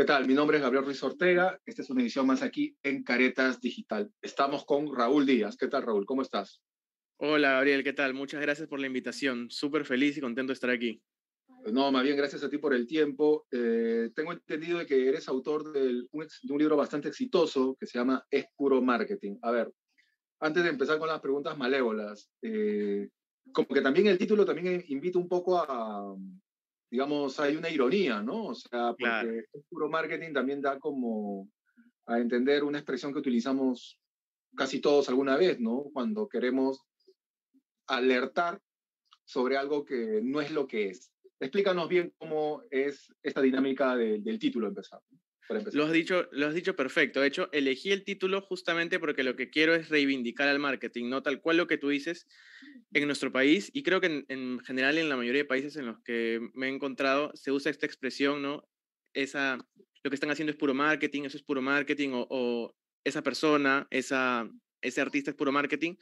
¿Qué tal? Mi nombre es Gabriel Ruiz Ortega. Esta es una edición más aquí en Caretas Digital. Estamos con Raúl Díaz. ¿Qué tal, Raúl? ¿Cómo estás? Hola, Gabriel. ¿Qué tal? Muchas gracias por la invitación. Súper feliz y contento de estar aquí. No, más bien gracias a ti por el tiempo. Eh, tengo entendido que eres autor de un, libro bastante exitoso que se llama Escuro Marketing. A ver, antes de empezar con las preguntas malévolas, eh, como que también el título también invita un poco a, digamos, hay una ironía, ¿no? O sea, porque el puro marketing también da como a entender una expresión que utilizamos casi todos alguna vez, ¿no? Cuando queremos alertar sobre algo que no es lo que es. Explícanos bien cómo es esta dinámica del título empezado. Lo has, dicho, lo has dicho perfecto. De hecho, elegí el título justamente porque lo que quiero es reivindicar al marketing, no tal cual lo que tú dices en nuestro país. Y creo que en, general en la mayoría de países en los que me he encontrado se usa esta expresión, ¿no? Esa, lo que están haciendo es puro marketing, eso es puro marketing, o, esa persona, esa, ese artista es puro marketing.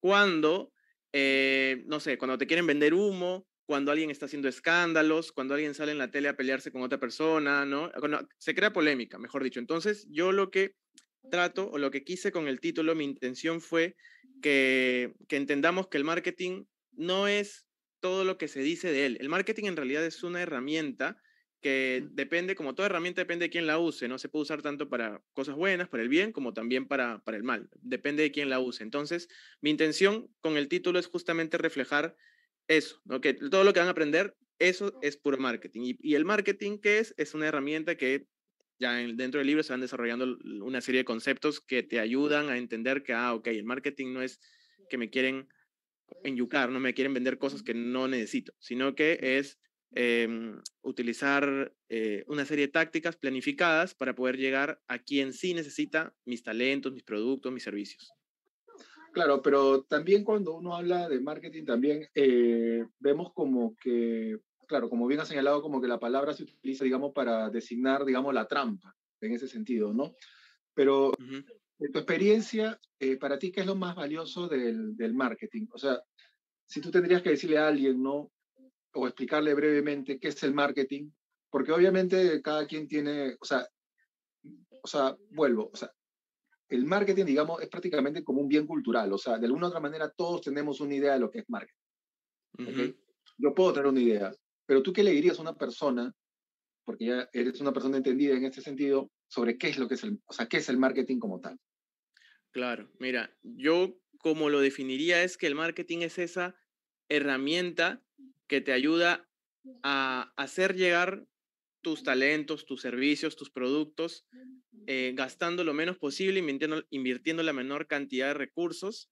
Cuando, eh, no sé, cuando te quieren vender humo, cuando alguien está haciendo escándalos, cuando alguien sale en la tele a pelearse con otra persona, ¿no? Ah, se crea polémica, mejor dicho. Entonces, yo lo que trato o lo que quise con el título, mi intención fue que, entendamos que el marketing no es todo lo que se dice de él. El marketing en realidad es una herramienta que depende, como toda herramienta, depende de quién la use, ¿no? Se puede usar tanto para cosas buenas, para el bien, como también para, para el mal. Depende de quién la use. Entonces, mi intención con el título es justamente reflejar eso, que todo lo que van a aprender, eso es puro marketing. Y, el marketing, ¿qué es? Es una herramienta que ya en, dentro del libro se van desarrollando una serie de conceptos que te ayudan a entender que, ah, ok, el marketing no es que me quieren enyucar, no me quieren vender cosas que no necesito, sino que es em, utilizar eh, una serie de tácticas planificadas para poder llegar a quien sí necesita mis talentos, mis productos, mis servicios. Claro, pero también cuando uno habla de marketing, también eh, vemos como que, claro, como bien ha señalado, como que la palabra se utiliza, digamos, para designar, digamos, la trampa, en ese sentido, ¿no? Pero en eh, tu experiencia, eh, para ti, ¿qué es lo más valioso del, del, marketing? O sea, si tú tendrías que decirle a alguien, ¿no? O explicarle brevemente qué es el marketing, porque obviamente cada quien tiene, o sea, o sea, vuelvo, o sea, el marketing, digamos, es prácticamente como un bien cultural. O sea, de alguna otra manera todos tenemos una idea de lo que es marketing. Yo puedo tener una idea, pero tú qué le dirías a una persona, porque ya eres una persona entendida en este sentido, sobre qué es lo que es el, o sea, qué es el marketing como tal. Claro, mira, yo como lo definiría es que el marketing es esa herramienta que te ayuda a hacer llegar tus talentos, tus servicios, tus productos, eh, gastando lo menos posible, invirtiendo, invirtiendo la menor cantidad de recursos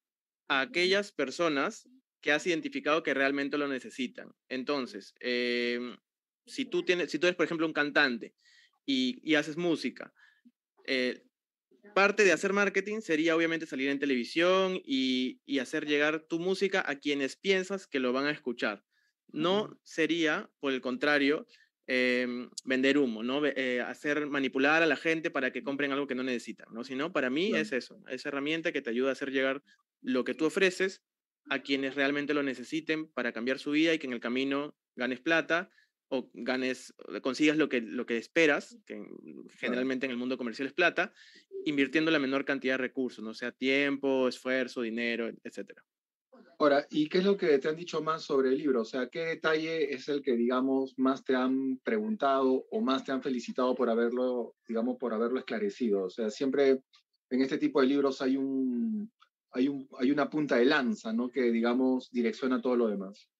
a aquellas personas que has identificado que realmente lo necesitan. Entonces, em, si, tú tienes, si tú eres, por ejemplo, un cantante y, y haces música, eh, parte de hacer marketing sería obviamente salir en televisión y, y, hacer llegar tu música a quienes piensas que lo van a escuchar. No sería, por el contrario, Em, vender humo, ¿no? Eh, hacer manipular a la gente para que compren algo que no necesitan, ¿no? Sino para mí es eso, esa herramienta que te ayuda a hacer llegar lo que tú ofreces a quienes realmente lo necesiten para cambiar su vida y que en el camino ganes plata o ganes, consigas lo que, lo que esperas, que generalmente en el mundo comercial es plata, invirtiendo la menor cantidad de recursos, no sea tiempo, esfuerzo, dinero, etcétera. Ahora, ¿y qué es lo que te han dicho más sobre el libro? O sea, ¿qué detalle es el que, digamos, más te han preguntado o más te han felicitado por haberlo, digamos, por haberlo esclarecido? O sea, siempre en este tipo de libros hay, un, hay, hay una punta de lanza, ¿no? Que, digamos, direcciona todo lo demás.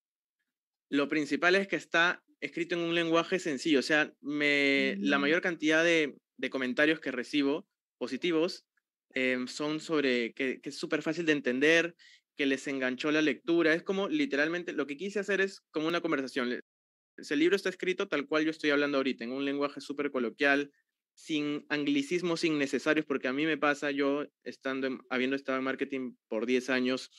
Lo principal es que está escrito en un lenguaje sencillo. O sea, me, la mm. mayor cantidad de, comentarios que recibo positivos em, son sobre que, que es súper fácil de entender, que les enganchó la lectura. Es como literalmente, lo que quise hacer es como una conversación. Ese libro está escrito tal cual yo estoy hablando ahorita, en un lenguaje súper coloquial, sin anglicismos innecesarios, porque a mí me pasa, yo estando habiendo estado en marketing por 10 años,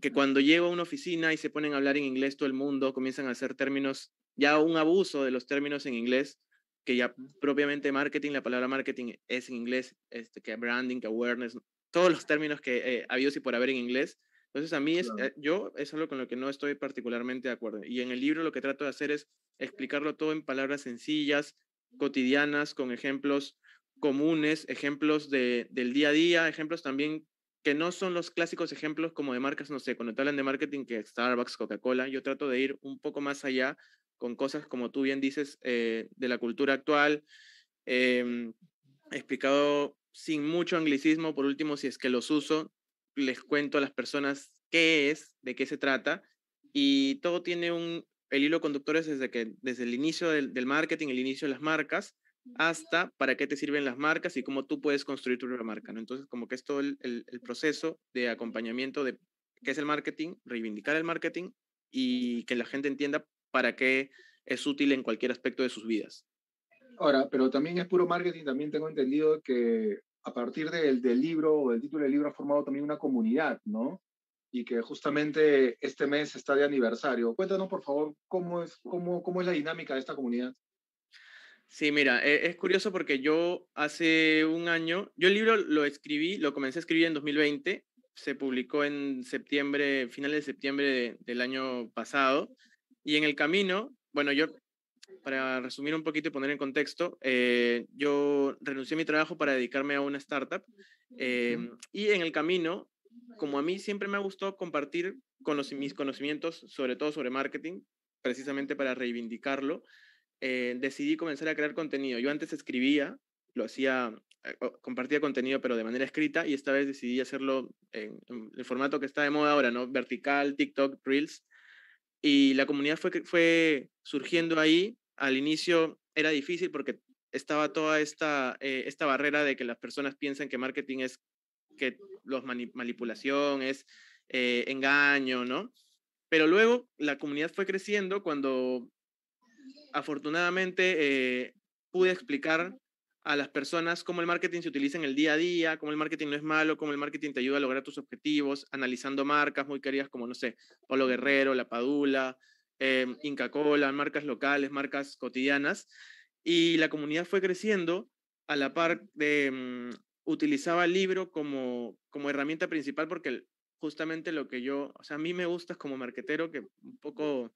que cuando llego a una oficina y se ponen a hablar en inglés todo el mundo, comienzan a hacer términos, ya un abuso de los términos en inglés, que ya propiamente marketing, la palabra marketing es en inglés, este, que branding, que awareness, todos los términos que ha eh, habido y por haber en inglés, entonces, a mí es, eh, yo es algo con lo que no estoy particularmente de acuerdo. Y en el libro lo que trato de hacer es explicarlo todo en palabras sencillas, cotidianas, con ejemplos comunes, ejemplos de, del día a día, ejemplos también que no son los clásicos ejemplos como de marcas, no sé, cuando te hablan de marketing que Starbucks, Coca-Cola, yo trato de ir un poco más allá con cosas como tú bien dices eh, de la cultura actual, em, explicado sin mucho anglicismo, por último, si es que los uso, les cuento a las personas qué es, de qué se trata, y todo tiene un, el hilo conductor desde, que, desde el inicio del, marketing, el inicio de las marcas, hasta para qué te sirven las marcas y cómo tú puedes construir tu propia marca. Entonces, como que es todo el, proceso de acompañamiento de qué es el marketing, reivindicar el marketing y que la gente entienda para qué es útil en cualquier aspecto de sus vidas. Ahora, pero también es puro marketing, también tengo entendido que a partir del, libro o del título del libro ha formado también una comunidad, ¿no? Y que justamente este mes está de aniversario. Cuéntanos, por favor, cómo es, cómo, cómo es la dinámica de esta comunidad. Sí, mira, eh, es curioso porque yo hace un año, yo el libro lo escribí, lo comencé a escribir en 2020, se publicó en septiembre, finales de septiembre del año pasado, y en el camino, bueno, yo para resumir un poquito y poner en contexto, eh, yo renuncié a mi trabajo para dedicarme a una startup em, y en el camino, como a mí siempre me gustó compartir mis conocimientos, sobre todo sobre marketing, precisamente para reivindicarlo, eh, decidí comenzar a crear contenido. Yo antes escribía, lo hacía, eh, compartía contenido, pero de manera escrita, y esta vez decidí hacerlo en, el formato que está de moda ahora, ¿no? Vertical, TikTok, Reels. Y la comunidad fue, fue surgiendo ahí. Al inicio era difícil porque estaba toda esta, eh, esta barrera de que las personas piensan que marketing es que los manipulación, es eh, engaño, ¿no? Pero luego la comunidad fue creciendo cuando afortunadamente eh, pude explicar a las personas cómo el marketing se utiliza en el día a día, cómo el marketing no es malo, cómo el marketing te ayuda a lograr tus objetivos, analizando marcas muy queridas como, no sé, Polo Guerrero, La Padula, em, Inca Cola, marcas locales, marcas cotidianas. Y la comunidad fue creciendo a la par de... Mm, utilizaba el libro como, como herramienta principal porque justamente lo que yo, o sea, a mí me gusta como marketero que un poco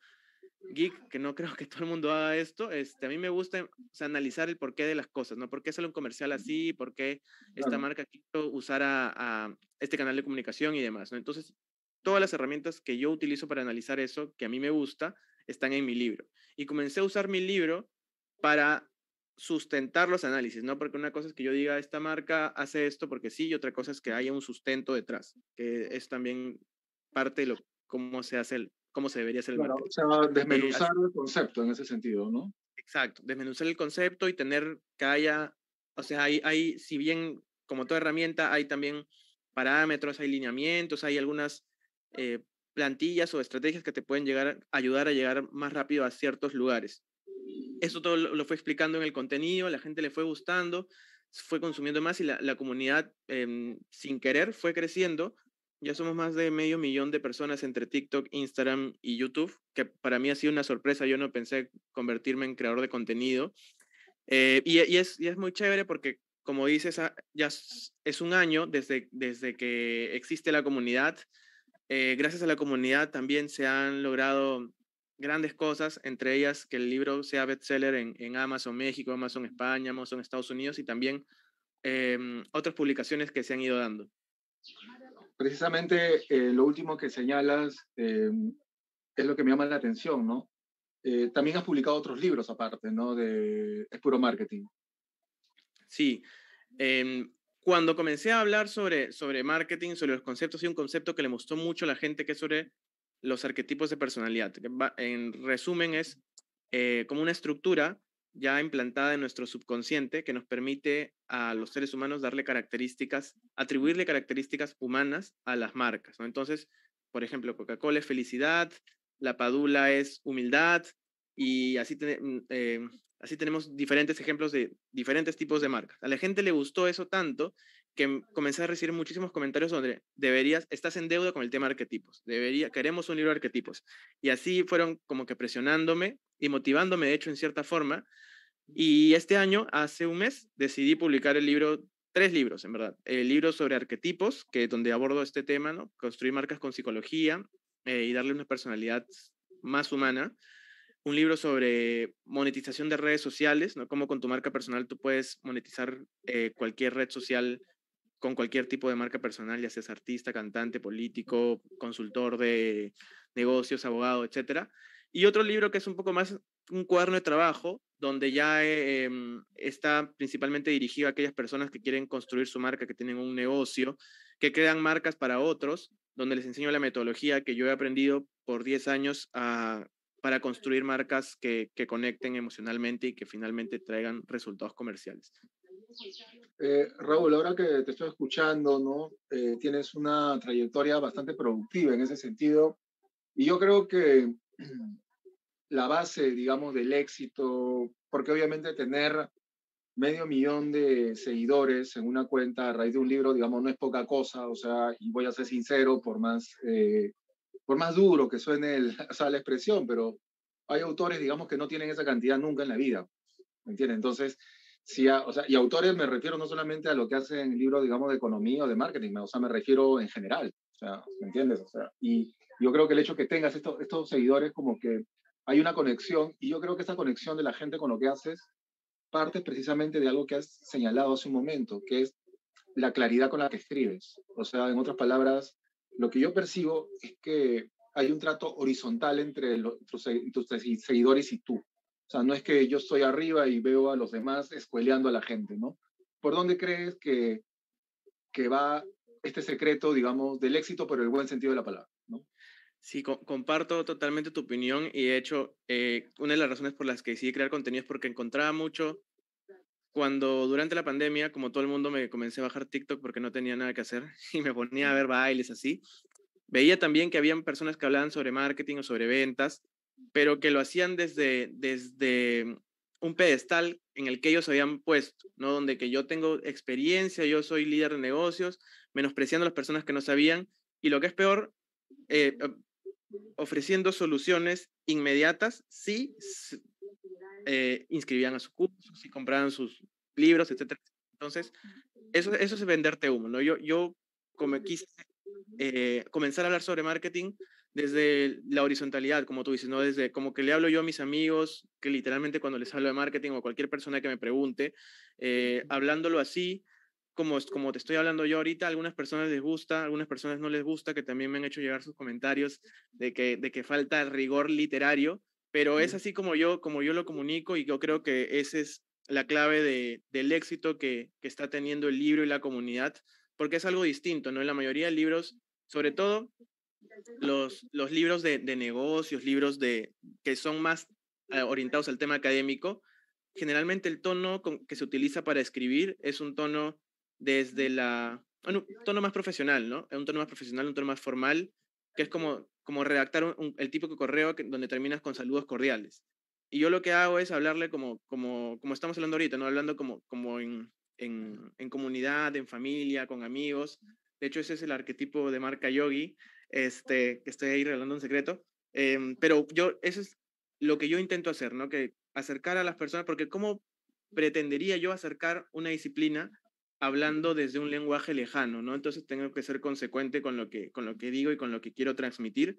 geek, que no creo que todo el mundo haga esto, este, a mí me gusta analizar el porqué de las cosas, ¿no? ¿Por qué sale un comercial así? ¿Por qué esta marca quiso usar a, este canal de comunicación y demás, Entonces, todas las herramientas que yo utilizo para analizar eso, que a mí me gusta, están en mi libro. Y comencé a usar mi libro para sustentar los análisis, ¿no? Porque una cosa es que yo diga, esta marca hace esto porque sí, y otra cosa es que haya un sustento detrás, que es también parte de lo, cómo se hace el, cómo se debería hacer el O sea, eh, desmenuzar el concepto en ese sentido, ¿no? Exacto, desmenuzar el concepto y tener que haya, o sea, hay, si bien como toda herramienta, hay también parámetros, hay lineamientos, hay algunas eh, plantillas o estrategias que te pueden llegar, a ayudar a llegar más rápido a ciertos lugares. Eso todo lo, fue explicando en el contenido, la gente le fue gustando, fue consumiendo más y la, comunidad em, sin querer fue creciendo ya somos más de medio millón de personas entre TikTok, Instagram y YouTube, que para mí ha sido una sorpresa. Yo no pensé convertirme en creador de contenido. Eh, y, es, muy chévere porque, como dices, ah, ya es un año desde, desde que existe la comunidad. Eh, gracias a la comunidad también se han logrado grandes cosas, entre ellas que el libro sea bestseller en, en Amazon México, Amazon España, Amazon Estados Unidos y también em, otras publicaciones que se han ido dando precisamente eh, lo último que señalas em, es lo que me llama la atención, ¿no? Eh, también has publicado otros libros aparte, ¿no? De, es puro marketing. Sí. Em, cuando comencé a hablar sobre, sobre marketing, sobre los conceptos, y un concepto que le gustó mucho a la gente, que es sobre los arquetipos de personalidad. en resumen, es eh, como una estructura ya implantada en nuestro subconsciente que nos permite a los seres humanos darle características, atribuirle características humanas a las marcas. Entonces, por ejemplo, Coca-Cola es felicidad, la Padula es humildad y así, mm, eh, así tenemos diferentes ejemplos de diferentes tipos de marcas. A la gente le gustó eso tanto que mm, comencé a recibir muchísimos comentarios donde deberías, estás en deuda con el tema arquetipos, debería, queremos un libro de arquetipos. Y así fueron como que presionándome y motivándome, de hecho, en cierta forma. Y este año, hace un mes, decidí publicar el libro, tres libros, en verdad. El libro sobre arquetipos, que donde abordo este tema, ¿no? Construir marcas con psicología eh, y darle una personalidad más humana. Un libro sobre monetización de redes sociales, ¿no? Cómo con tu marca personal tú puedes monetizar eh, cualquier red social con cualquier tipo de marca personal, ya seas artista, cantante, político, consultor de negocios, abogado, etcétera y otro libro que es un poco más un cuaderno de trabajo, donde ya eh, em, está principalmente dirigido a aquellas personas que quieren construir su marca, que tienen un negocio, que crean marcas para otros, donde les enseño la metodología que yo he aprendido por 10 años a, para construir marcas que, conecten emocionalmente y que finalmente traigan resultados comerciales. Eh, Raúl, ahora que te estoy escuchando, ¿no? Eh, tienes una trayectoria bastante productiva en ese sentido. Y yo creo que la base, digamos, del éxito, porque obviamente tener medio millón de seguidores en una cuenta a raíz de un libro, digamos, no es poca cosa, o sea, y voy a ser sincero, por más, eh, por más duro que suene la expresión, pero hay autores, digamos, que no tienen esa cantidad nunca en la vida, ¿me entiendes? Entonces, si y autores me refiero no solamente a lo que hacen libros, digamos, de economía o de marketing, o sea, me refiero en general, ¿me entiendes? O sea, y, yo creo que el hecho que tengas estos, estos seguidores, como que hay una conexión, y yo creo que esa conexión de la gente con lo que haces parte precisamente de algo que has señalado hace un momento, que es la claridad con la que escribes. O sea, en otras palabras, lo que yo percibo es que hay un trato horizontal entre los, tus, seguidores y tú. O sea, no es que yo estoy arriba y veo a los demás escueleando a la gente, ¿no? ¿Por dónde crees que, que va este secreto, digamos, del éxito, por el buen sentido de la palabra? Sí, comparto totalmente tu opinión y de hecho, eh, una de las razones por las que decidí crear contenido es porque encontraba mucho. Cuando durante la pandemia, como todo el mundo, me comencé a bajar TikTok porque no tenía nada que hacer y me ponía a ver bailes así. Veía también que habían personas que hablaban sobre marketing o sobre ventas, pero que lo hacían desde, desde un pedestal en el que ellos habían puesto, ¿no? Donde que yo tengo experiencia, yo soy líder de negocios, menospreciando a las personas que no sabían. Y lo que es peor, eh, ofreciendo soluciones inmediatas si eh, inscribían a su curso, si compraban sus libros, etc. Entonces, eso, eso es venderte humo, ¿no? Yo, yo como quise eh, comenzar a hablar sobre marketing desde la horizontalidad, como tú dices, ¿no? Desde como que le hablo yo a mis amigos, que literalmente cuando les hablo de marketing o cualquier persona que me pregunte, eh, hablándolo así, como, como te estoy hablando yo ahorita, a algunas personas les gusta, a algunas personas no les gusta, que también me han hecho llegar sus comentarios de que, de que falta rigor literario, pero es así como yo, como yo lo comunico y yo creo que esa es la clave de, del éxito que, que está teniendo el libro y la comunidad, porque es algo distinto, ¿no? En la mayoría de libros, sobre todo los, los libros de, de negocios, libros de, que son más ah, orientados al tema académico, generalmente el tono que se utiliza para escribir es un tono desde la, bueno, un tono más profesional, ¿no? Un tono más profesional, un tono más formal, que es como, como redactar un, tipo el correo donde terminas con saludos cordiales. Y yo lo que hago es hablarle como, como, como estamos hablando ahorita, ¿no? Hablando como, como en, en, comunidad, en familia, con amigos. De hecho, ese es el arquetipo de marca Yogi, este, que estoy ahí regalando un secreto. Em, pero yo, eso es lo que yo intento hacer, ¿no? Que acercar a las personas, porque ¿cómo pretendería yo acercar una disciplina hablando desde un lenguaje lejano, ¿no? Entonces tengo que ser consecuente con lo que, con lo que digo y con lo que quiero transmitir.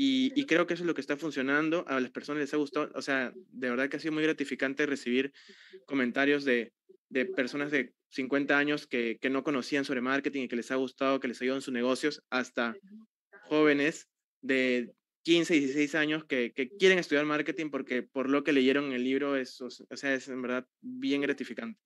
Y, creo que eso es lo que está funcionando. A las personas les ha gustado, o sea, de verdad que ha sido muy gratificante recibir comentarios de, personas de 50 años que, no conocían sobre marketing y que les ha gustado, que les ayudó en sus negocios, hasta jóvenes de 15, 16 años que, quieren estudiar marketing porque por lo que leyeron en el libro, eso o sea, es en verdad bien gratificante.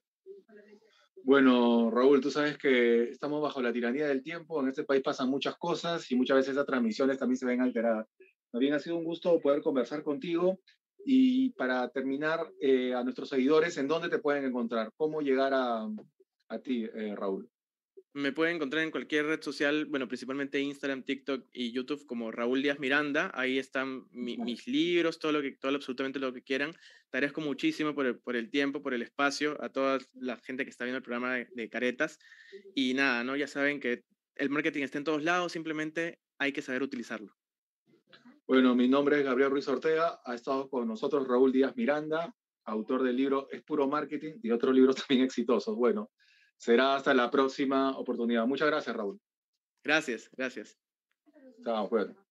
Bueno, Raúl, tú sabes que estamos bajo la tiranía del tiempo, en este país pasan muchas cosas y muchas veces esas transmisiones también se ven alteradas. También ha sido un gusto poder conversar contigo y para terminar, eh, a nuestros seguidores, ¿en dónde te pueden encontrar? ¿Cómo llegar a, a ti, eh, Raúl? Me pueden encontrar en cualquier red social, bueno, principalmente Instagram, TikTok y YouTube como Raúl Díaz Miranda. Ahí están mis libros, todo lo que, todo absolutamente lo que quieran. Te agradezco muchísimo por el, tiempo, por el espacio, a toda la gente que está viendo el programa de, Caretas. Y nada, ¿no? Ya saben que el marketing está en todos lados, simplemente hay que saber utilizarlo. Bueno, mi nombre es Gabriel Ruiz Ortega, ha estado con nosotros Raúl Díaz Miranda, autor del libro Es Puro Marketing y otros libros también exitosos. Bueno, será hasta la próxima oportunidad. Muchas gracias, Raúl. Gracias, gracias. Chao, bueno. Pues.